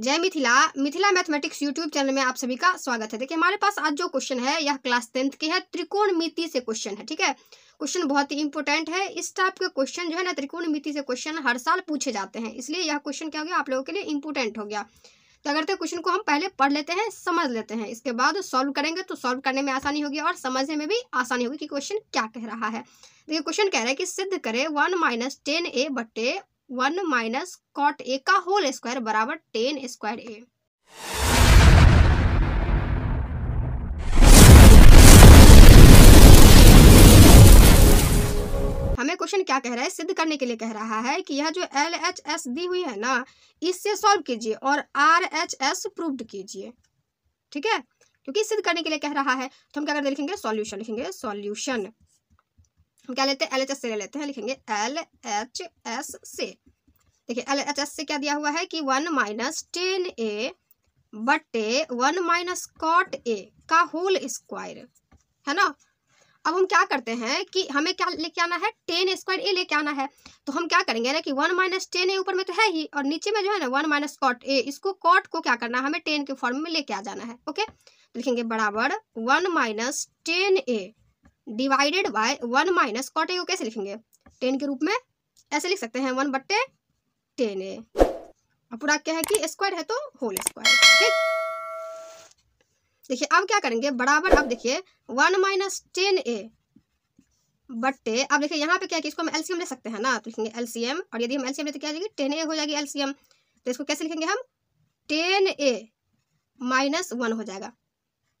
जय Mithila Mithila mathematics YouTube channel में आप सभी का स्वागत है देखिए हमारे पास आज जो क्वेश्चन है यह क्लास टेंथ के है त्रिकोण मिति से क्वेश्चन है ठीक है क्वेश्चन बहुत ही इंपॉर्टेंट है इस टाइप के क्वेश्चन जो है ना त्रिकोण मिति से क्वेश्चन हर साल पूछे जाते हैं इसलिए यह क्वेश्चन क्या हो गया आप लोगों के लिए इंपॉर्टेंट हो गया तो अगर तो क्वेश्चन को हम पहले पढ़ लेते हैं समझ लेते हैं इसके बाद सॉल्व करेंगे तो सॉल्व करने में आसानी होगी और समझने में भी आसानी होगी कि क्वेश्चन क्या कह रहा है देखिए क्वेश्चन कह रहा है कि सिद्ध करें वन माइनस टेन ए बटे वन माइनस कॉट ए का होल स्क्वायर बराबर टेन स्क्वायर ए हमें क्वेश्चन क्या कह रहा है सिद्ध करने के लिए कह रहा है कि यह जो एल एच एस दी हुई है ना इससे सॉल्व कीजिए और आर एच एस प्रूव्ड कीजिए ठीक है क्योंकि सिद्ध करने के लिए कह रहा है तो हम क्या करते लिखेंगे सॉल्यूशन लिखेंगे सॉल्यूशन क्या लेते हैं एल एच एस से ले लेते हैं लिखेंगे एल एच एस से देखिए एल एच एस से क्या दिया हुआ है कि वन माइनस टेन ए बटे वन माइनस कॉट ए का होल स्क्वायर है ना अब हम क्या करते हैं कि हमें क्या लेके आना है टेन स्क्वायर ए लेके आना है तो हम क्या करेंगे ना कि वन माइनस टेन ए ऊपर में तो है ही और नीचे में जो है ना वन माइनस कॉट ए इसको कॉट को क्या करना है हमें टेन के फॉर्म में लेके आ जाना है ओके तो लिखेंगे बराबर one minus tan A divided by one minus cot A को कैसे लिखेंगे टेन के रूप में ऐसे लिख सकते हैं वन बट्टे टेन ए पूरा क्या है कि स्क्वायर है तो होल स्क्वायर ठीक देखिए अब क्या करेंगे बराबर अब देखिए वन माइनस टेन ए बट्टे अब देखिए यहाँ पे क्या है कि इसको हम एलसीएम ले सकते हैं ना तो लिखेंगे एलसीएम और यदि हम एलसीएम लेते क्या जाएगी टेन ए हो जाएगी एलसीएम तो इसको कैसे लिखेंगे हम टेन ए माइनस वन हो जाएगा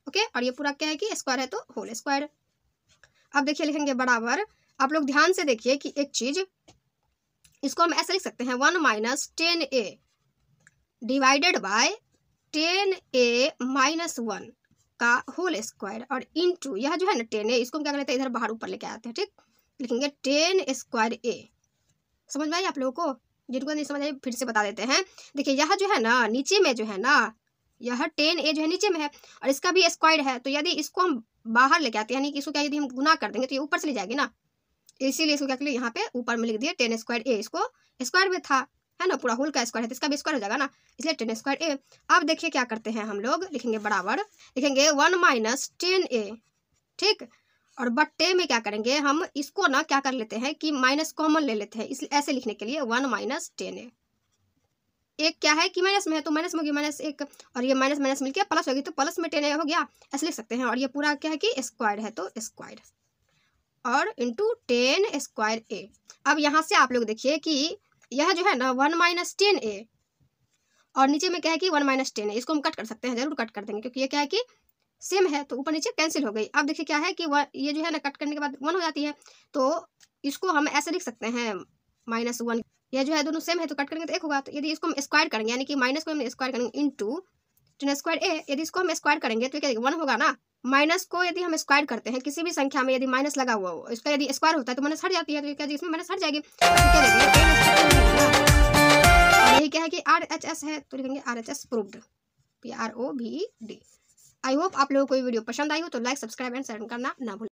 ओके और ये पूरा क्या है कि स्क्वायर है तो होल स्क्वायर अब देखिए लिखेंगे बराबर आप लोग ध्यान से देखिए कि एक चीज इसको हम ऐसे लिख सकते हैं one minus tan A divided by tan A minus one का होल स्क्वायर और इनटू यह जो है ना टेन ए इसको हम क्या करते हैं इधर बाहर ऊपर लेके आते हैं ठीक लिखेंगे टेन स्क्वायर ए समझ में आई आप लोगों को जिनको तो नहीं समझ आई फिर से बता देते हैं देखिए यह जो है ना नीचे में जो है ना यह टेन ए जो है नीचे में है और इसका भी स्क्वायर है तो यदि इसको हम बाहर लेके आते हैं यानी कि इसको क्या यदि हम गुना कर देंगे तो ये ऊपर चली जाएगी ना इसीलिए इसको क्या करिए यहाँ पे ऊपर में लिख दिए टेन स्क्वायर ए इसको स्क्वायर में था है ना पूरा होल का स्क्वायर है तो इसका भी स्क्वायर हो जाएगा ना इसलिए टेन स्क्वायर ए अब देखिए क्या करते हैं हम लोग लिखेंगे बराबर लिखेंगे वन माइनस टेन ए ठीक और बट्टे में क्या करेंगे हम इसको ना क्या कर लेते हैं कि माइनस कॉमन ले लेते हैं इसलिए ऐसे लिखने के लिए वन माइनस टेन ए एक क्या है कि माइनस में है तो माइनस में होगी माइनस एक और ये माइनस माइनस मिलकर प्लस होगी तो प्लस में टेन हो गया ऐसे लिख सकते हैं और ये पूरा क्या है कि स्क्वायर है तो स्क्वायर और इंटू टेन स्क्वायर ए अब यहाँ से आप लोग देखिए कि यह जो है ना वन माइनस टेन ए और नीचे में क्या है कि वन माइनस टेन ए इसको हम कट कर सकते हैं जरूर कट कर देंगे क्योंकि ये क्या है कि सेम है तो ऊपर नीचे कैंसिल हो गई अब देखिए क्या है कि ये जो है ना कट करने के बाद वन हो जाती है तो इसको हम ऐसे लिख सकते हैं माइनस वन यह जो है दोनों सेम है तो कट करेंगे तो एक होगा तो यदि इसको हम स्क्वायर करेंगे यानी कि माइनस को हम स्क्वायर करेंगे इंटू टेन स्क्वायर ए यदि इसको हम स्क्वायर करेंगे तो क्या वन होगा ना माइनस को यदि हम स्क्वायर करते हैं किसी भी संख्या में यदि माइनस लगा हुआ हो इसका यदि स्क्वायर होता है तो माइनस हट जाती है तो क्या इसमें माइनस हट जाएगी तो यही क्या है कि आर एच एस है तो लिखेंगे R H S proved P R O V D I hope आप लोगों को वीडियो पसंद आई हो तो लाइक सब्सक्राइब एंड शेयर करना ना भूलें